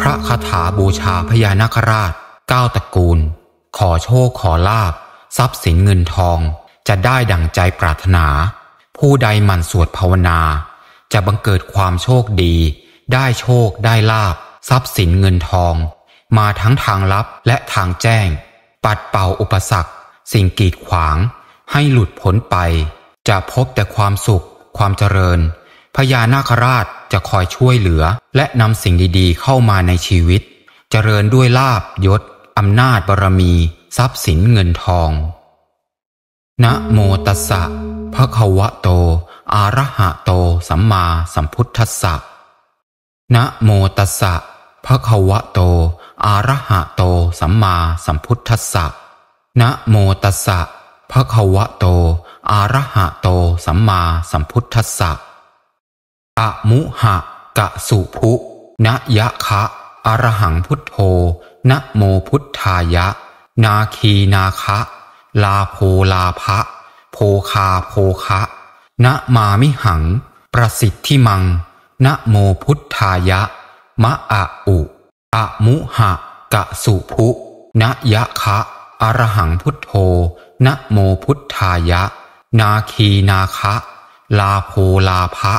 พระคาถาบูชาพญานาคราชเก้าตระกูล ขอโชคขอลาบทรัพย์สินเงินทอง จะได้ดั่งใจปรารถนา ผู้ใดหมั่นสวดภาวนา จะบังเกิดความโชคดี ได้โชคได้ลาบทรัพย์สินเงินทอง มาทั้งทางลับและทางแจ้ง ปัดเป่าอุปสรรคสิ่งกีดขวาง ให้หลุดพ้นไป จะพบแต่ความสุข ความเจริญพญานาคราชจะคอยช่วยเหลือและนำสิ่งดี ๆ เข้ามาในชีวิต เจริญด้วยลาบยศอำนาจบารมี ทรัพย์สินเงินทอง นะโมตัสสะพระคะวะโต อาระหะโต สัมมาสัมพุทธัสสะ นะโมตัสสะพระคะวะโตอาระหะโต สัมมาสัมพุทธัสสะ นะโมตัสสะพระคะวะโตอาระหะโต สัมมาสัมพุทธัสสะอะมุหะกะสุภุนะยะคะอรหังพุทโธนะโมพุทธายะนาคีนาคะลาโพลาภะโพคาโพคะนะมามิหังประสิทธิมังนะโมพุทธายะ มะอะอุอะมุหะกะสุภุนะยะคะอรหังพุทโธนะโมพุทธายะนาคีนาคะลาโพลาภะ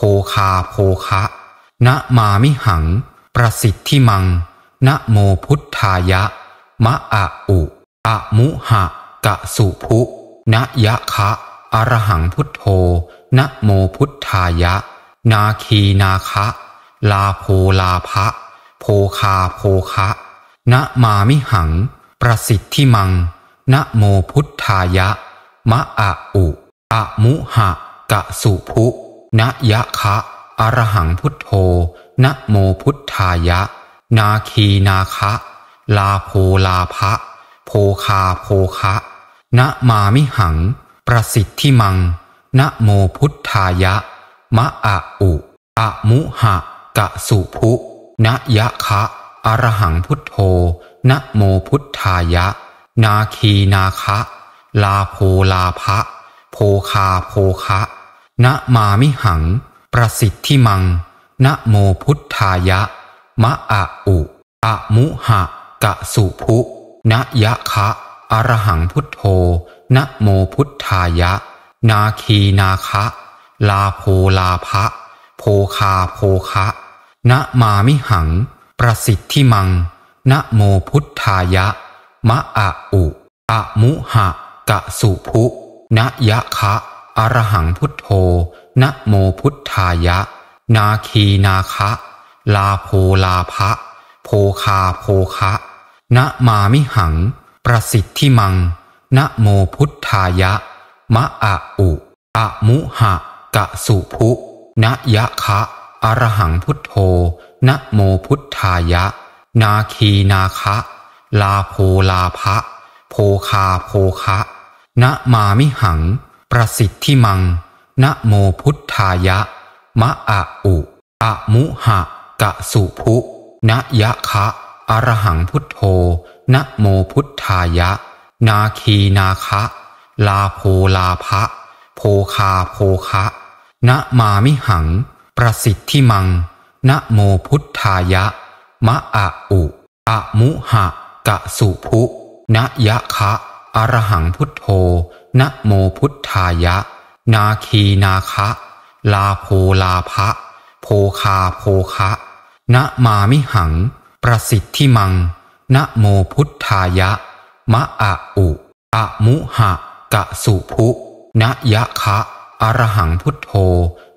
ภคาโภคะนะมามิหัง ประสิทธิมัง นะโมพุทธายะมะอะอุอะมุหะกะสุภุนะยะคะอรหังพุทโธ นะโมพุทธายะ นาคีนาคะ ลาโพลาภะ โพคาโพคะนะมามิหัง ประสิทธิมัง นะโมพุทธายะมะอะอุอะมุหะกะสุภุนะยะคะอรหังพุทโธนะโมพุทธายะ นาคีนาคะ ลาโพลาภะโพคาโพคะนะมามิหัง ประสิทธิมังนะโมพุทธายะมะอะอุอะมุหะกะสุภุนะยะคะอรหังพุทโธนะโมพุทธายะ นาคีนาคะ ลาโพลาภะโพคาโพคะนะมามิหัง ประสิทธิมัง นะโมพุทธายะ มะอะอุ อะมุหะกะสุภุ นะยะคะอรหังพุทโธ นะโมพุทธายะ นาคีนาคะ ลาโพลาภะโพคาโพคะนะมามิหัง ประสิทธิมัง นะโมพุทธายะ มะอะอุ อะมุหะกะสุภุ นะยะคะอรหังพุทโธ นะโมพุทธายะ นาคีนาคะ ลาโพลาภะโพคาโพคะ นะมามิหัง ประสิทธิมัง นะโมพุทธายะ มะอะอุ อะมุหะกะสุภุนะยะคะ อรหังพุทโธ นะโมพุทธายะ นาคีนาคะ ลาโพลาภะโพคาโพคะ นะมามิหังประสิทธิมัง นะโมพุทธายะมะอะอุอะมุหะกะสุภุนะยะคะอรหังพุทโธ นะโมพุทธายะ นาคีนาคะ ลาโพลาภะโพคาโพคะนะมามิหัง ประสิทธิมัง นะโมพุทธายะมะอะอุอะมุหะกะสุภุนะยะคะอรหังพุทโธนะโมพุทธายะ นาคีนาคะ ลาโพลาภะโพคาโพคะนะมามิหัง ประสิทธิมังนะโมพุทธายะมะอะอุอะมุหะกะสุภุนะยะคะอรหังพุทโธ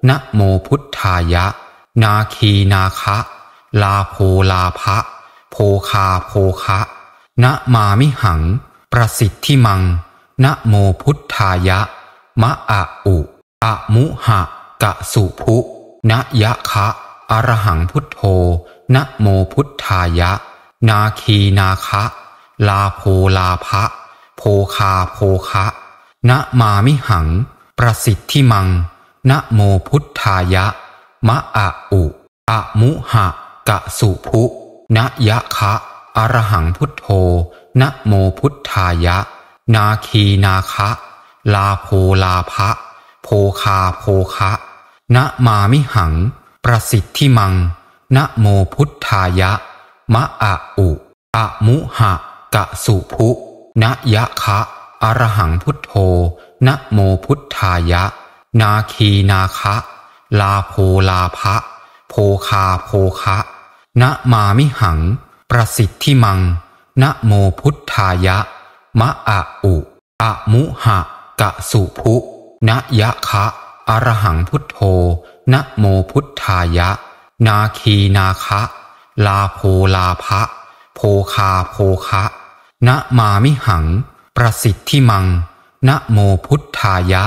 นะโมพุทธายะ นาคีนาคะ ลาโพลาภะโพคาโพคะนะมามิหัง ประสิทธิมังนะโมพุทธายะ มะอะอุอะมุหะกะสุภุนะยะคะอรหังพุทโธนะโมพุทธายะ นาคีนาคะ ลาโพลาภะโพคาโพคะนะมามิหัง ประสิทธิมัง นะโมพุทธายะมะอะอุอะมุหะกะสุภุนะยะคะอรหังพุทโธนะโมพุทธายะนาคีนาคะ ลาโพลาภะโพคาโพคะนะมามิหัง ประสิทธิมังนะโมพุทธายะมะอะอุอะมุหะกะสุภุนะยะคะอรหังพุทโธนะโมพุทธายะนาคีนาคะลาโพลาภะโพคาโพคะนะมามิหังประสิทธิมังนะโมพุทธายะมะอะอุ อะมุหะกะสุภุนะยะคะอรหังพุทโธนะโมพุทธายะ นาคีนาคะ ลาโพลาภะโพคาโพคะนะมามิหัง ประสิทธิมังนะโมพุทธายะ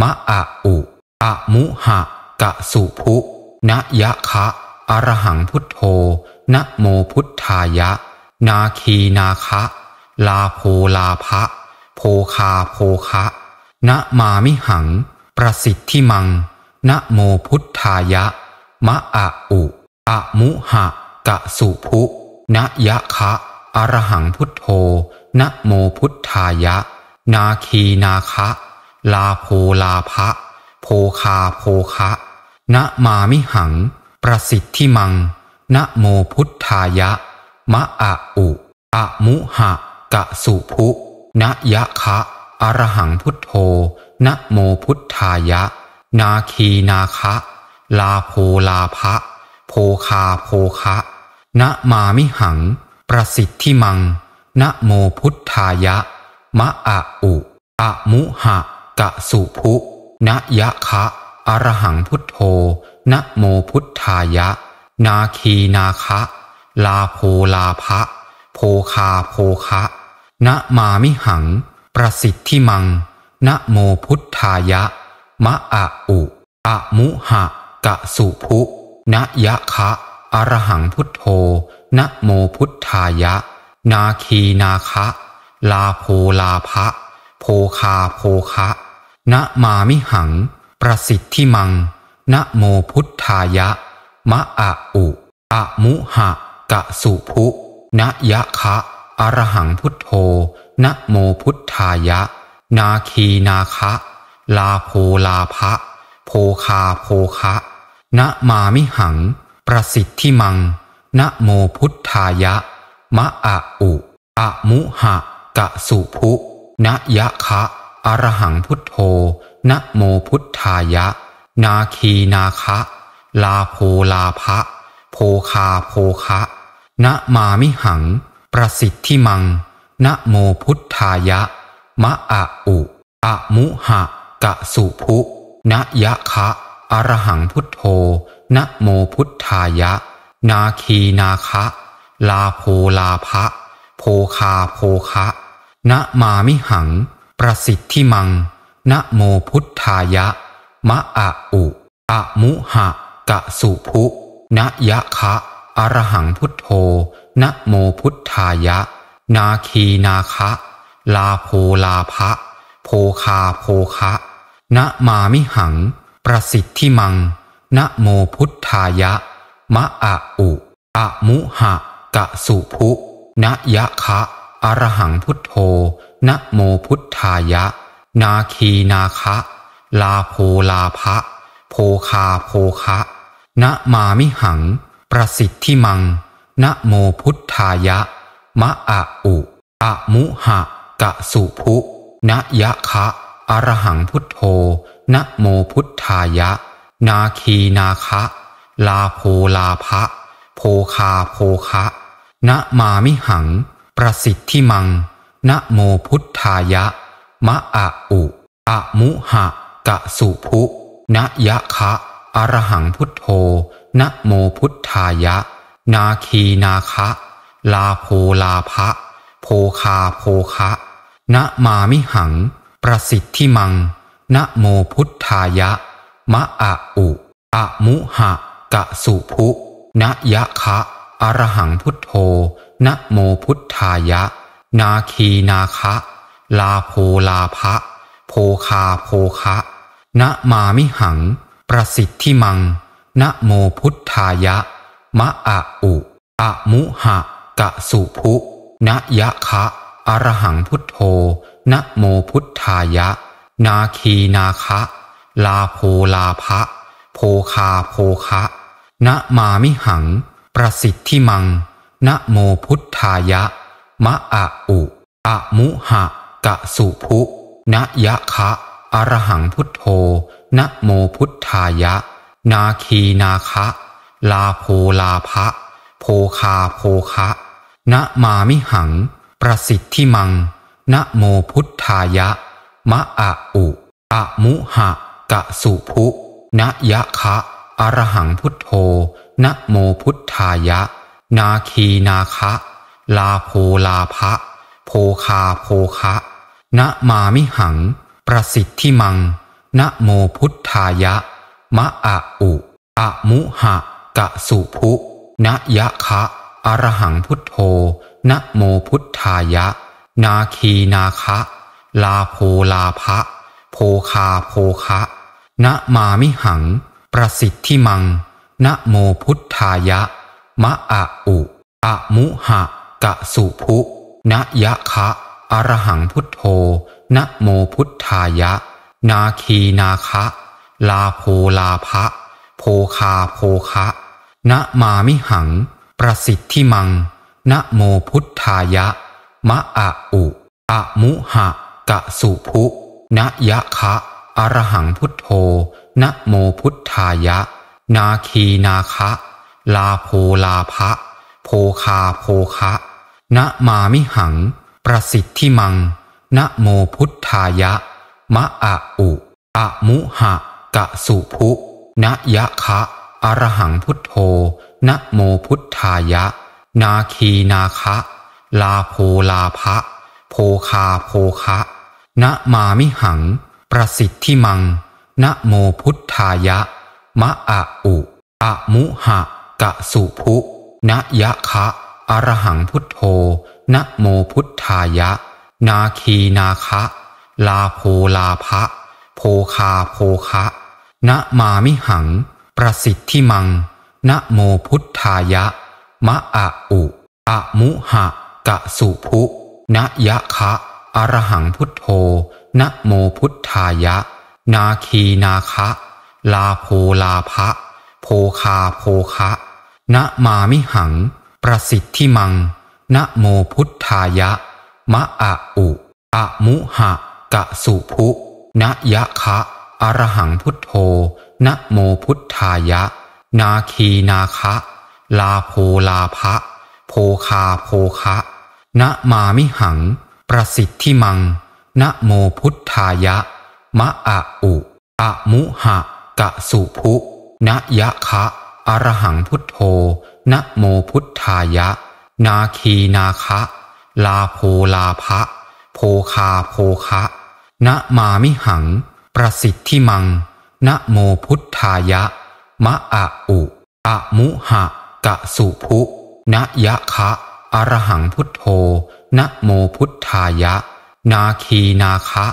มะอะอุ อะมุหะกะสุภุนะยะคะอรหังพุทโธนะโมพุทธายะ นาคีนาคะลาโพลาภะ โพคาโพคะนะมามิหัง ประสิทธิมังนะโมพุทธายะ มะอะอุ อะมุหะกะสุภุนะยะคะอรหังพุทโธนะโมพุทธายะ นาคีนาคะ ลาโพลาภะ โพคาโพคะนะมามิหัง ประสิทธิมังนะโมพุทธายะ มะอะอุ อะมุหะกะสุภุณยะคะ อรหังพุทโธ นะโมพุทธายะ นาคีนาคะ ลาโพลาภะโพคาโพคะนะมามิหัง ประสิทธิมัง นะโมพุทธายะ มะอะอุอะมุหะกะสุภุณยะคะ อรหังพุทโธ นะโมพุทธายะ นาคีนาคะ ลาโพลาภะโพคา โพคะนะมามิหัง ประสิทธิมัง นะโมพุทธายะ มะอะอุ อะมุหะ กะสุภุนะยะคะ อรหังพุทโธ นะโมพุทธายะ นาคีนาคะ ลาโพลาภะ โพคา โพคะนะมามิหัง ประสิทธิมัง นะโมพุทธายะ มะอะอุ อะมุหะกะสุภุนยะคะอรหังพุทโธ นะโมพุทธายะ นาคีนาคะ ลาโพลาภะโพคาโพคะนะมามิหัง ประสิทธิมังนะโมพุทธายะ มะอะอุอะมุหะกะสุภุนะยะคะ อรหังพุทโธนะโมพุทธายะ นาคีนาคะ ลาโพลาภะโพคาโพคะนะมามิหัง ประสิทธิมัง นะโมพุทธายะ มะอะอุอะมุหะกะสุภุ นะยะคะอรหังพุทโธ นะโมพุทธายะ นาคีนาคะ ลาโพลาภะโพคาโพคะ นะมามิหัง ประสิทธิมัง นะโมพุทธายะ มะอะอุอะมุหะกะสุภุ นะยะคะอรหังพุทโธ นะโมพุทธายะ นาคีนาคะ ลาโพลาภะโพคาโพคะ นะมามิหัง ประสิทธิมัง นะโมพุทธายะ มะอะอุ อะมุหะกะสุภุนะยะคะ อรหังพุทโธ นะโมพุทธายะ นาคีนาคะ ลาโพลาภะโพคาโพคะ นะมามิหังประสิทธิมัง นะโมพุทธายะมะอะอุอะมุหะกะสุภุนะยะคะอรหังพุทโธ นะโมพุทธายะ นาคีนาคะลาโพลาภะโพคาโพคะ นะมามิหัง ประสิทธิมัง นะโมพุทธายะมะอะอุอะมุหะกะสุภุนะยะคะอรหังพุทโธนะโมพุทธายะ นาคีนาคะ ลาโพลาภะโพคาโพคะนะมามิหังประสิทธิมัง นะโมพุทธายะมะอะอุอะมุหะกะสุภุนะยะคะ อรหังพุทโธนะโมพุทธายะ นาคีนาคะ ลาโพลาภะโพคาโพคะนะมามิหัง ประสิทธิมังนะโมพุทธายะมะอะอุอะมุหะกะสุภุนะยะคะอรหังพุทโธนะโมพุทธายะนาคีนาคะลาโพลาภะโพคาโพคะนะมามิหังประสิทธิมังนะโมพุทธายะมะอะอุอะมุหะกะสุภุนะยะคะอรหังพุทโธนะโมพุทธายะนาคีนาคะ ลาโพลาภะโพคาโพคะนะมามิหัง ประสิทธิมังนะโมพุทธายะมะอะอุอะมุหะกะสุภุนะยะคะอรหังพุทโธนะโมพุทธายะนาคีนาคะลาโพลาภะโพคาโพคะนะมามิหังประสิทธิมังนะโมพุทธายะมะอะอุ อะมุหะกะสุภุนะยะคะอรหังพุทโธ นะโมพุทธายะ นาคีนาคะ ลาโพลาภะโพคาโพคะนะมามิหัง ประสิทธิมัง นะโมพุทธายะ มะอะอุอะมุหะกะสุภุนะยะคะอรหังพุทโธ นะโมพุทธายะ นาคีนาคะลาโพลาภะ โพคาโพคะนะมามิหัง ประสิทธิมังนะโมพุทธายะ มะอะอุ อะมุหะกะสุภุนะยะคะ อรหังพุทโธนะโมพุทธายะ นาคีนาคะ ลาโพลาภะ โพคาโพคะนะมามิหัง ประสิทธิมังนะโมพุทธายะ มะอะอุ อะมุหะกะสุภุณยะคะอรหังพุทโธ นะโมพุทธายะ นาคีนาคะ ลาโพลาภะโพคาโพคะนะมามิหัง ประสิทธิมัง นะโมพุทธายะ มะอะอุอะมุหะกะสุภุณยะคะ อรหังพุทโธ นะโมพุทธายะ นาคีนาคะ ลาโพลาภะโพคา โพคะณมามิหัง ประสิทธิมัง ณโมพุทธายะ มะอะอุอะมุหะกะสุภุณยะคะอรหังพุทโธณโมพุทธายะ นาคีนาคะ ลาโพลาภะ โพคา โพคะณมามิหัง ประสิทธิมัง ณโมพุทธายะมะอะอุอะมุหะกะสุภุนะยะคะ อรหังพุทโธ นะโมพุทธายะ นาคีนาคะ ลาโพลาภะโพคาโพคะ นะมามิหัง ประสิทธิมัง นะโมพุทธายะ มะอะอุ อะมุหะกะสุภุนะยะคะ อรหังพุทโธ นะโมพุทธายะ นาคีนาคะ ลาโพลาภะโพคาโพคะนะมามิหัง ประสิทธิมัง นะโมพุทธายะ มะอะอุ อะมุหะกะสุภุ นะยะคะอรหังพุทโธ นะโมพุทธายะ นาคีนาคะ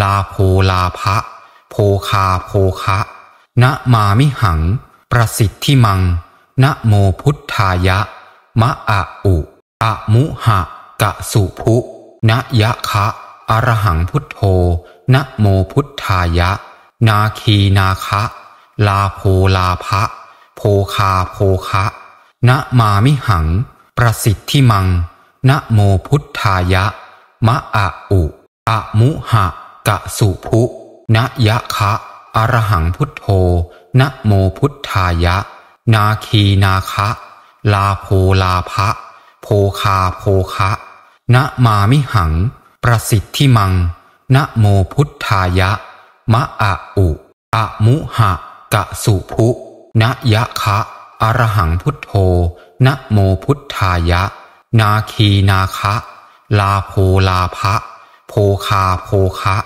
ลาโพลาภะโพคาโพคะนะมามิหัง ประสิทธิมัง นะโมพุทธายะ มะอะอุ อะมุหะกะสุภุ นะยะคะอรหังพุทโธ นะโมพุทธายะ นาคีนาคะ ลาโพลาภะโพคาโพคะ นะมามิหัง ประสิทธิมัง นะโมพุทธายะ มะอะอุอะมุหะกะสุภุนะยะคะ อรหังพุทโธ นะโมพุทธายะ นาคีนาคะ ลาโพลาภะโพคาโพคะ นะมามิหังประสิทธิมัง นะโมพุทธายะมะอะอุอะมุหะกะสุภุนะยะคะอรหังพุทโธ นะโมพุทธายะ นาคีนาคะ ลาโพลาภะโพคาโพคะ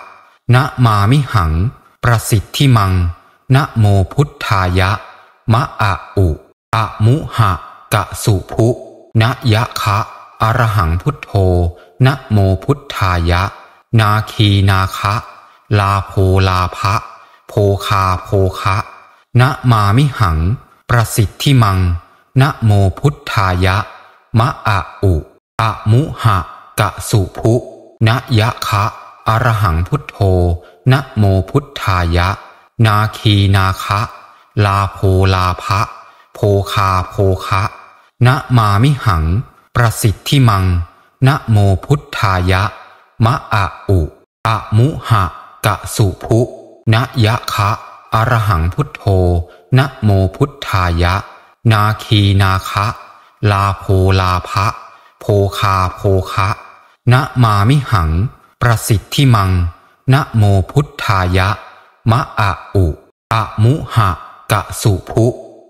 นะมามิหัง ประสิทธิมัง นะโมพุทธายะมะอะอุอะมุหะกะสุภุนะยะคะอรหังพุทโธนะโมพุทธายะ นาคีนาคะ ลาโพลาภะโพคาโพคะนะมามิหัง ประสิทธิมัง นะโมพุทธายะมะอะอุอะมุหะกะสุภุนะยะคะอรหังพุทโธนะโมพุทธายะ นาคีนาคะ ลาโพลาภะโพคาโพคะนะมามิหัง ประสิทธิมังนะโมพุทธายะมะอะอุอะมุหะกะสุภุนะยะคะอรหังพุทโธนะโมพุทธายะนาคีนาคะลาโพลาภะโพคาโพคะนะมามิหังประสิทธิมังนะโมพุทธายะมะอะอุอะมุหะกะสุภุ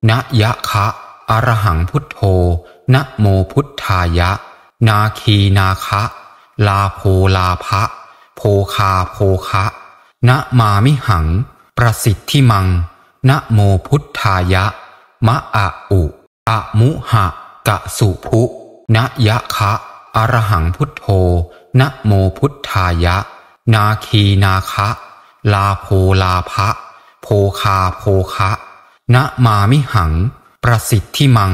นะยะคะอรหังพุทโธนะโมพุทธายะนาคีนาคะลาโพลาภะโพคาโพคะนะมามิหัง ประสิทธิมังนะโมพุทธายะมะอะอุอะมุหะกะสุภุนะยะคะ อรหังพุทโธนะโมพุทธายะ นาคีนาคะลาโพลาภะโพคาโพคะนะมามิหัง ประสิทธิมัง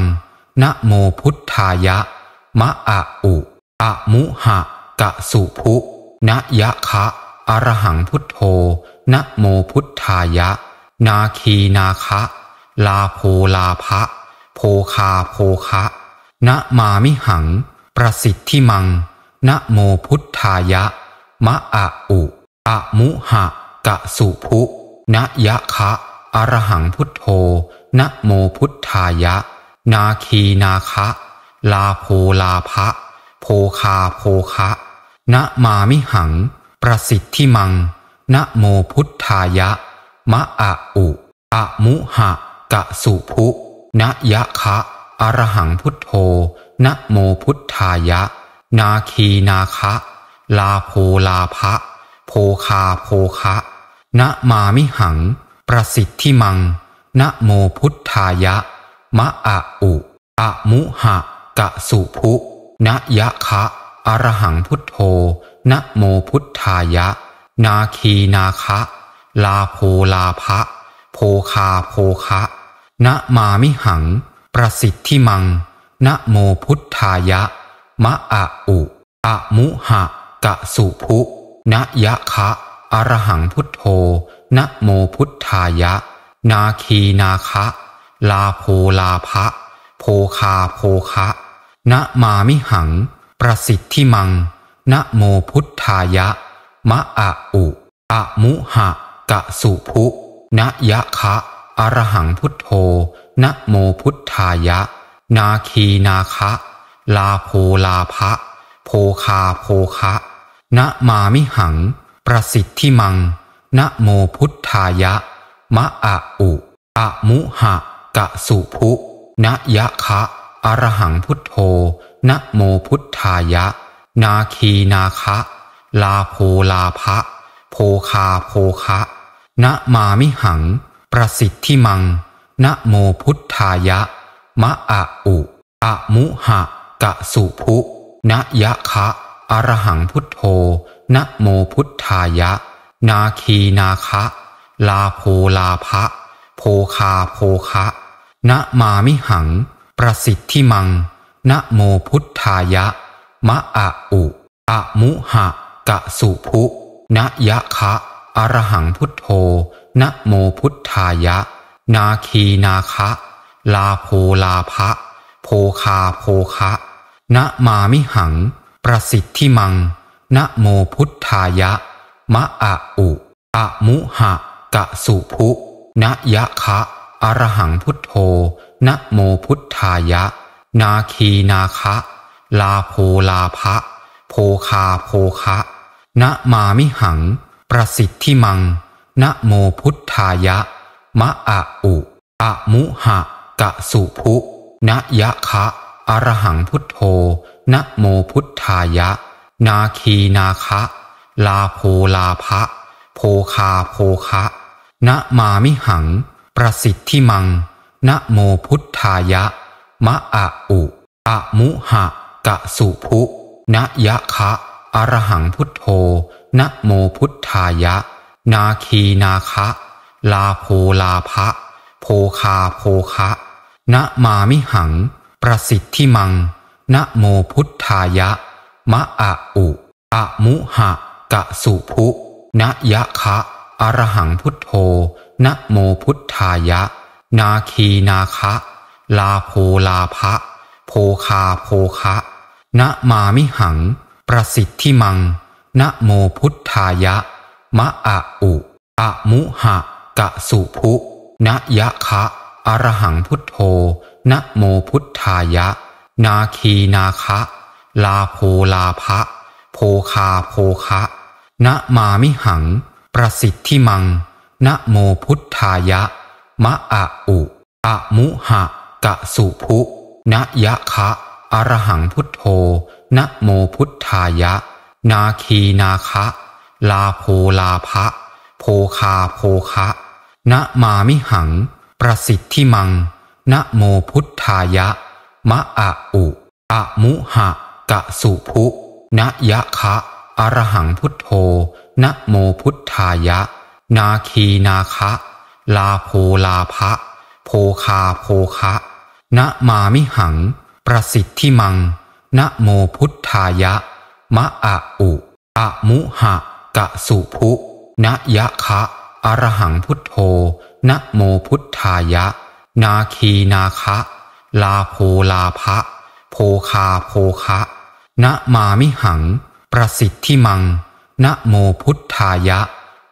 นะโมพุทธายะมะอะอุ อะมุหะกะสุภุนะยะคะอรหังพุทโธนะโมพุทธายะ นาคีนาคะ ลาโพลาภะโพคาโพคะนะมามิหัง ประสิทธิมังนะโมพุทธายะ มะอะอุอะมุหะกะสุภุนะยะคะอรหังพุทโธนะโมพุทธายะ นาคีนาคะลาโพลาภะโพคาโพคะนะมามิหัง ประสิทธิมัง นะโมพุทธายะมะอะอุอะมุหะ กะสุภุนะยะคะ อรหังพุทโธนะโมพุทธายะ นาคีนาคะ ลาโพลาภะโพคาโพคะนะมามิหัง ประสิทธิมัง นะโมพุทธายะมะอะอุอะมุหะกะสุภุณยะคะ อรหังพุทโธ นะโมพุทธายะ นาคีนาคะ ลาโพลาภะโพคาโพคะนะมามิหัง ประสิทธิมัง นะโมพุทธายะมะอะอุอะมุหะกะสุภุณยะคะอรหังพุทโธ นะโมพุทธายะ นาคีนาคะ ลาโพลาภะโพคาโพคะนะมามิหัง ประสิทธิมัง นะโมพุทธายะมะอะอุอะมุหะกะสุภุนะยะคะ อรหังพุทโธ นะโมพุทธายะ นาคีนาคะ ลาโพลาภะโพคาโพคะ นะมามิหัง ประสิทธิมัง นะโมพุทธายะมะอะอุอะมุหะกะสุภุนะยะคะอรหังพุทโธ นะโมพุทธายะ นาคีนาคะ ลาโพลาภะโพคาโพคะนะมามิหัง ประสิทธิมัง นะโมพุทธายะ มะอะอุ อะมุหะกะสุภุนะยะคะ อรหังพุทโธ นะโมพุทธายะ นาคีนาคะ ลาโพลาภะโพคาโพคะนะมามิหังประสิทธิมัง นะโมพุทธายะมะอะอุอะมุหะกะสุภุนะยะคะอรหังพุทโธ นะโมพุทธายะ นาคีนาคะ ลาโพลาภะโพคาโพคะนะมามิหัง ประสิทธิมัง นะโมพุทธายะมะอะอุอะมุหะกะสุภุนะยะคะอรหังพุทโธนะโมพุทธายะ นาคีนาคะ ลาโพลาภะโพคาโพคะนะมามิหัง ประสิทธิมังนะโมพุทธายะมะอะอุอะมุหะกะสุภุนะยะคะอรหังพุทโธนะโมพุทธายะนาคีนาคะลาโพลาภะโพคาโพคะนะมามิหังประสิทธิมังนะโมพุทธายะมะอะอุอะมุหะกะสุภุนะยะคะอรหังพุทโธนะโมพุทธายะนาคีนาคะลาโพลาภะโพคาโพคะนะมามิหังประสิทธิมังนะโมพุทธายะมะอะอุอะมุหะกะสุภุนะยะคะอรหังพุทโธนะโมพุทธายะนาคีนาคะ ลาโพลาภะโพคาโพคะนะมามิหัง ประสิทธิมังนะโมพุทธายะ มะอะอุอะมุหะกะสุภุณยะคะอรหังพุทโธนะโมพุทธายะ นาคีนาคะ ลาโพลาภะโพคาโพคะนะมามิหัง ประสิทธิมังนะโมพุทธายะมะอะอุ อะมุหะกะสุภุนะยะคะอรหังพุทโธนะโมพุทธายะ นาคีนาคะ ลาโพลาภะโพคาโพคะนะมามิหัง ประสิทธิมังนะโมพุทธายะ มะอะอุอะมุหะกะสุภุนะยะคะอรหังพุทโธนะโมพุทธายะ นาคีนาคะลาโพลาภะ โพคาโพคะนะมามิหัง ประสิทธิมังนะโมพุทธายะ มะอะอุ อะมุหะกะสุภุนะยะคะ อรหังพุทโธนะโมพุทธายะ นาคีนาคะ ลาโพลาภะ โพคาโพคะนะมามิหัง ประสิทธิมังนะโมพุทธายะ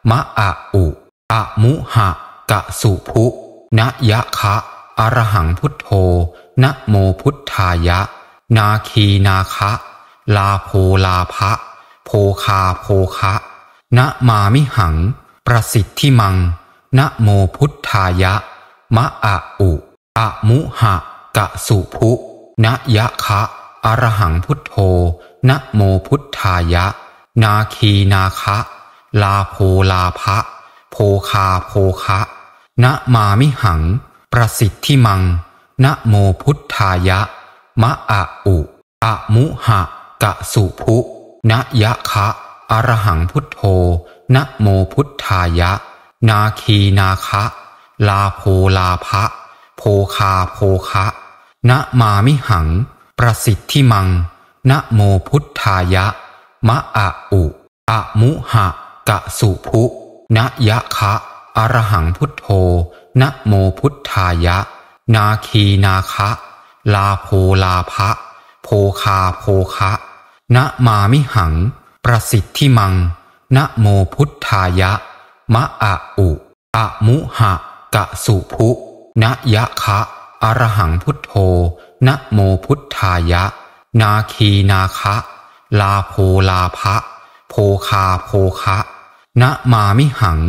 มะอะอุ อะมุหะกะสุภุณยะคะ อรหังพุทโธ นะโมพุทธายะ นาคีนาคะ ลาโพลาภะโพคาโพคะนะมามิหัง ประสิทธิมัง นะโมพุทธายะมะอะอุ อะมุหะกะสุภุณยะคะ อรหังพุทโธ นะโมพุทธายะ นาคีนาคะ ลาโพลาภะโพคาโพคะนะมามิหัง ประสิทธิมัง นะโมพุทธายะ มะอะอุอะมุหะกะสุภุ นะยะคะอรหังพุทโธ นะโมพุทธายะ นาคีนาคะ ลาโพลาภะโพคาโพคะ นะมามิหัง ประสิทธิมัง นะโมพุทธายะ มะอะอุอะมุหะกะสุภุ นะยะคะอรหังพุทโธ นะโมพุทธายะ นาคีนาคะ ลาโพลาภะโพคาโพคะนะมามิหัง ประสิทธิมัง นะโมพุทธายะ มะอะอุ อะมุหะ กะสุภุนะยะคะ อรหังพุทโธ นะโมพุทธายะ นาคีนาคะ ลาโพลาภะโพคาโพคะนะมามิหัง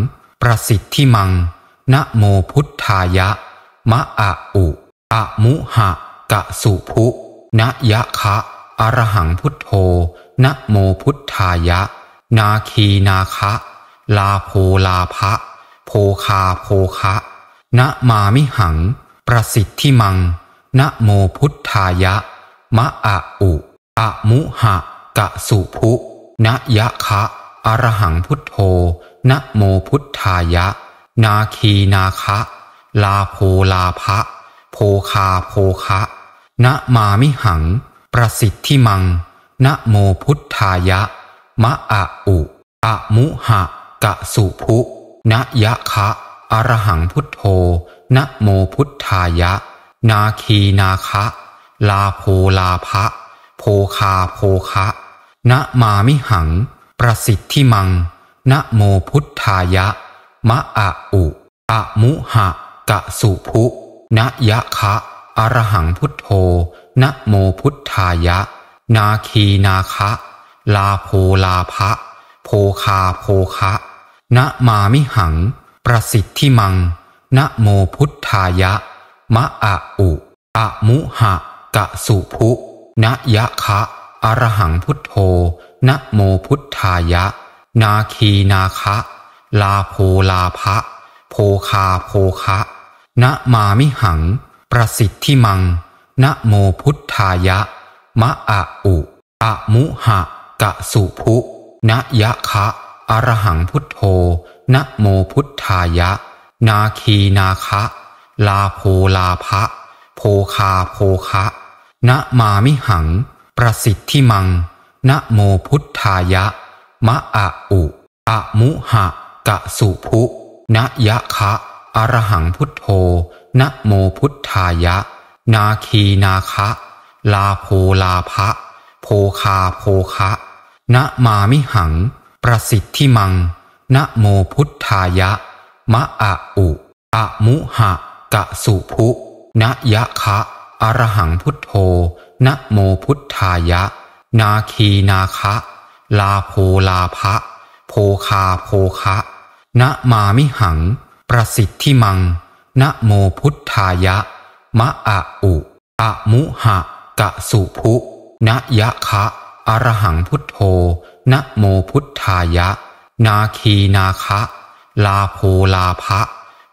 ประสิทธิมัง นะโมพุทธายะมะอะอุอะมุหะกะสุภุนะยะคะอรหังพุทโธ นะโมพุทธายะ นาคีนาคะ ลาโพลาภะโพคาโพคะนะมามิหัง ประสิทธิมัง นะโมพุทธายะมะอะอุอะมุหะกะสุภุนะยะคะอรหังพุทโธนะโมพุทธายะ นาคีนาคะ ลาโพลาภะโพคาโพคะนะมามิหัง ประสิทธิมังนะโมพุทธายะมะอะอุอะมุหะกะสุภุนะยะคะอรหังพุทโธนะโมพุทธายะ นาคีนาคะ ลาโพลาภะโพคาโพคะนะมามิหัง ประสิทธิมังนะโมพุทธายะมะอะอุอะมุหะกะสุภุนะยะคะอรหังพุทโธนะโมพุทธายะนาคีนาคะลาโพลาภะโพคาโพคะนะมามิหังประสิทธิมังนะโมพุทธายะมะอะอุอะมุหะกะสุภุนะยะคะอรหังพุทโธนะโมพุทธายะนาคีนาคะ ลาโพลาภะโพคาโพคะนะมามิหัง ประสิทธิมังนะโมพุทธายะมะอะอุอะมุหะกะสุภุนะยะคะอรหังพุทโธนะโมพุทธายะนาคีนาคะลาโพลาภะโพคาโพคะนะมามิหังประสิทธิมังนะโมพุทธายะมะอะอุอะมุหะกะสุภุนะยะคะอรหังพุทโธ นะโมพุทธายะ นาคีนาคะ ลาโพลาภะโพคาโพคะนะมามิหัง ประสิทธิมัง นะโมพุทธายะ มะอะอุอะมุหะกะสุภุนะยะคะอรหังพุทโธ นะโมพุทธายะ นาคีนาคะลาโพลาภะโพคาโพคะนะมามิหัง ประสิทธิมังนะโมพุทธายะ มะอะอุ อะมุหะกะสุภุนะยะคะอรหังพุทโธนะโมพุทธายะ นาคีนาคะ ลาโพลาภะ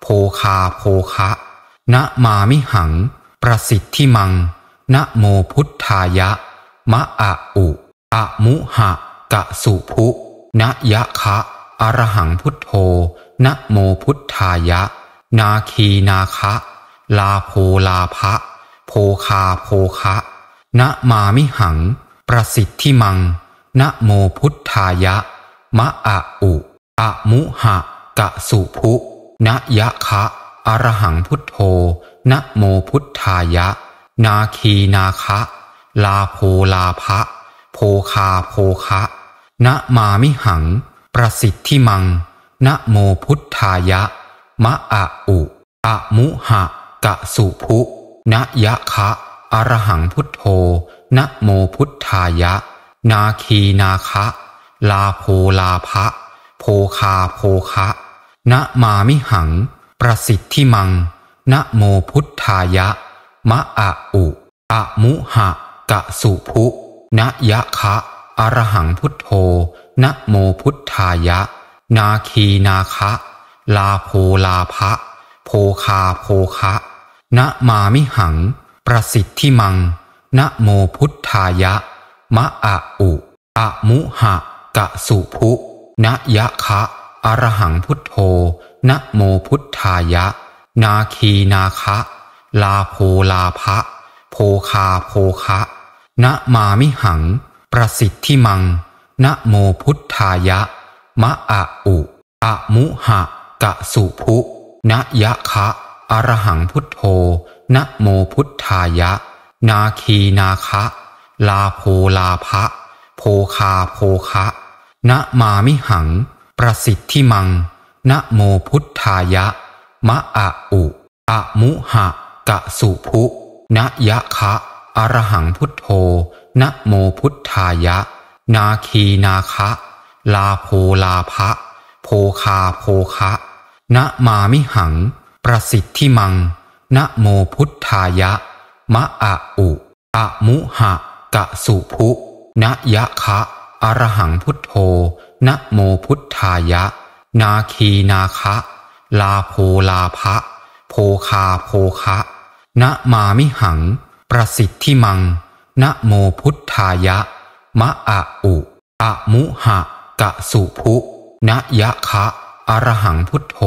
โพคาโพคะนะมามิหัง ประสิทธิมังนะโมพุทธายะ มะอะอุ อะมุหะกะสุภุนยะคะอรหังพุทโธ นะโมพุทธายะ นาคีนาคะ ลาโพลาภะโพคาโพคะนะมามิหัง ประสิทธิมัง นะโมพุทธายะ มะอะอุอะมุหะ กะสุภุนยะคะอรหังพุทโธ นะโมพุทธายะ นาคีนาคะ ลาโพลาภะโพคา โพคะนะมามิหัง ประสิทธิมังนะโมพุทธายะมะอะอุอะมุหะกะสุภุนะยะคะอรหังพุทโธนะโมพุทธายะ นาคีนาคะ ลาโพลาภะ โพคา โพคะนะมามิหัง ประสิทธิมังนะโมพุทธายะมะอะอุอะมุหะกะสุภุนะยะคะ อรหังพุทโธ นะโมพุทธายะ นาคีนาคะ ลาโพลาภะโพคาโพคะ นะมามิหัง ประสิทธิมัง นะโมพุทธายะ มะอะอุ อะมุหะกะสุภุนะยะคะ อรหังพุทโธ นะโมพุทธายะ นาคีนาคะ ลาโพลาภะโพคาโพคะนะมามิหัง ประสิทธิมัง นะโมพุทธายะ มะอะอุ อะมุหะกะสุภุ นะยะคะอรหังพุทโธ นะโมพุทธายะ นาคีนาคะ ลาโพลาภะโพคาโพคะ นะมามิหัง ประสิทธิมัง นะโมพุทธายะ มะอะอุ อะมุหะกะสุภุ นะยะคะอรหังพุทโธ นะโมพุทธายะ นาคีนาคะ ลาโพลาภะโพคาโพคะ นะมามิหัง ประสิทธิมัง นะโมพุทธายะ มะอะอุ อะมุหะกะสุภุนะยะคะ อรหังพุทโธ นะโมพุทธายะ นาคีนาคะ ลาโพลาภะโพคาโพคะ นะมามิหังประสิทธิมัง นะโมพุทธายะมะอะอุอะมุหะกะสุภุนะยะคะอรหังพุทโธ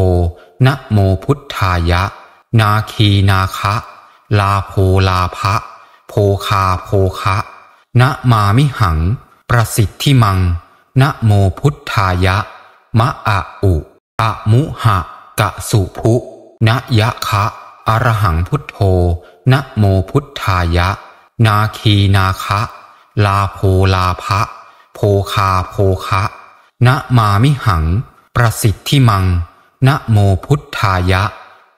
นะโมพุทธายะ นาคีนาคะ ลาโพลาภะโพคาโพคะนะมามิหัง ประสิทธิมัง นะโมพุทธายะมะอะอุอะมุหะกะสุภุนะยะคะอรหังพุทโธนะโมพุทธายะ นาคีนาคะ ลาโพลาภะโพคาโพคะนะมามิหัง ประสิทธิมังนะโมพุทธายะ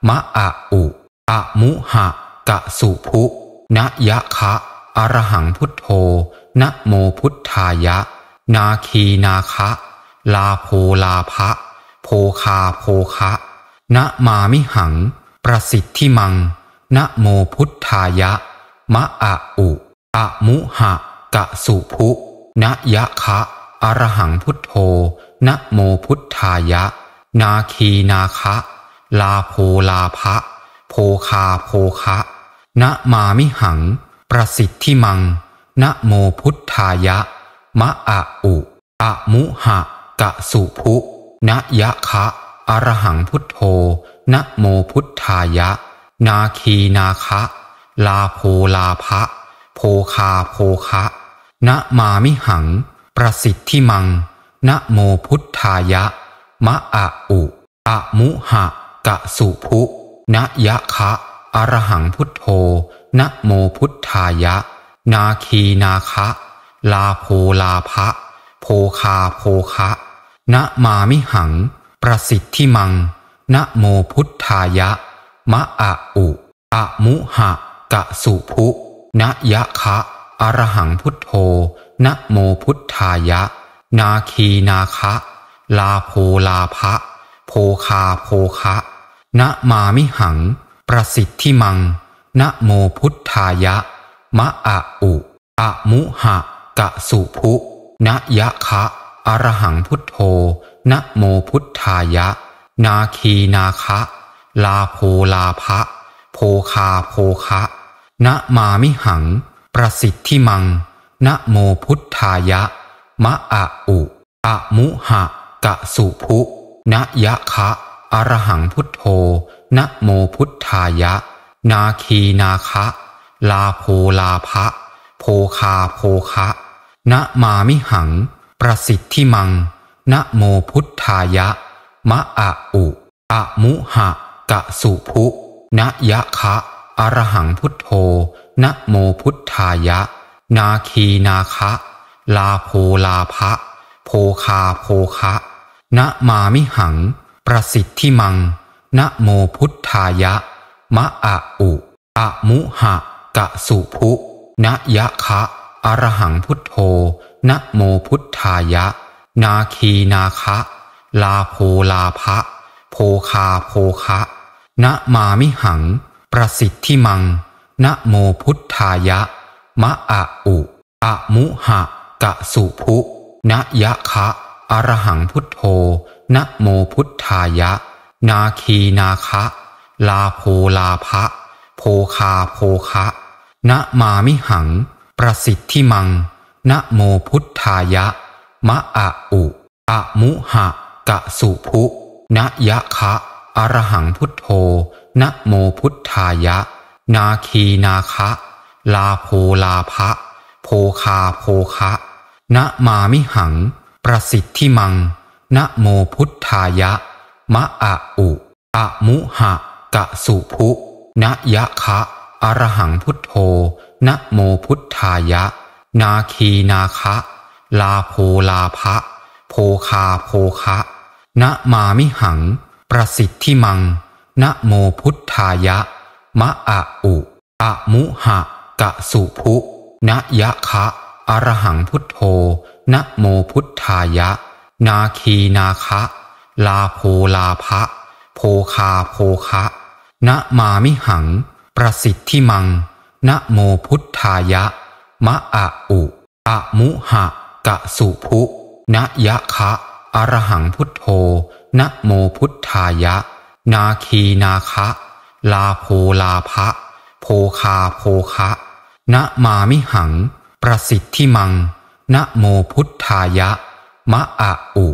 มะอะอุอะมุหะกะสุภุนะยะคะอรหังพุทโธนะโมพุทธายะ นาคีนาคะ ลาโพลาภะโพคาโพคะนะมามิหัง ประสิทธิมังนะโมพุทธายะมะอะอุอะมุหะกะสุภุนะยะคะอรหังพุทโธนะโมพุทธายะนาคีนาคะลาโพลาภะโพคาโพคะนะมามิหังประสิทธิมังนะโมพุทธายะมะอะอุอะมุหะกะสุภุนะยะคะอรหังพุทโธนะโมพุทธายะนาคีนาคะ ลาโพลาภะโพคาโพคะนะมามิหัง ประสิทธิมังนะโมพุทธายะมะอะอุอะมุหะกะสุภุนะยะคะอรหังพุทโธนะโมพุทธายะ นาคีนาคะ ลาโพลาภะโพคาโพคะนะมามิหัง ประสิทธิมังนะโมพุทธายะมะอะอุ อะมุหะกะสุภุนะยะคะอรหังพุทโธนะโมพุทธายะ นาคีนาคะ ลาโพลาภะโพคาโพคะนะมามิหัง ประสิทธิมังนะโมพุทธายะ มะอะอุอะมุหะกะสุภุนะยะคะอรหังพุทโธนะโมพุทธายะ นาคีนาคะลาโพลาภะโพคาโพคะนะมามิหัง ประสิทธิมังนะโมพุทธายะมะอะอุอะมุหะกะสุภุนะยะคะอรหังพุทโธนะโมพุทธายะ นาคีนาคะ ลาโพลาภะโพคาโพคะนะมามิหัง ประสิทธิมังนะโมพุทธายะมะอะอุอะมุหะกะสุภุณยะคะอรหังพุทโธนะโมพุทธายะ นาคีนาคะ ลาโพลาภะโพคาโพคะนะมามิหัง ประสิทธิมังนะโมพุทธายะมะอะอุอะมุหะกะสุภุณยะคะ อรหังพุทโธนะโมพุทธายะ นาคีนาคะ ลาโพลาภะโพคาโพคะนะมามิหัง ประสิทธิมัง นะโมพุทธายะมะอะอุอะมุหะกะสุภุนะยะคะ อรหังพุทโธ นะโมพุทธายะ นาคีนาคะ ลาโพลาภะโพคาโพคะ นะมามิหัง ประสิทธิมัง นะโมพุทธายะมะอะอุอะมุหะกะสุภุนะยะคะอรหังพุทโธ นะโมพุทธายะ นาคีนาคะ ลาโพลาภะโพคาโพคะนะมามิหัง ประสิทธิมัง นะโมพุทธายะ มะอะอุ อะมุหะ กะสุภุนะยะคะ อรหังพุทโธ นะโมพุทธายะ นาคีนาคะ ลาโพลาภะโพคาโพคะนะมามิหังประสิทธิมัง นะโมพุทธายะมะอะอุอะมุหะกะสุภุนะยะคะอรหังพุทโธ นะโมพุทธายะ นาคีนาคะ ลาโพลาภะโพคาโพคะนะมามิหัง ประสิทธิมัง นะโมพุทธายะมะอะอุอะมุหะกะสุภุนะยะคะอรหังพุทโธนะโมพุทธายะ นาคีนาคะ ลาโพลาภะโพคาโพคะนะมามิหัง ประสิทธิมัง นะโมพุทธายะ มะอะอุ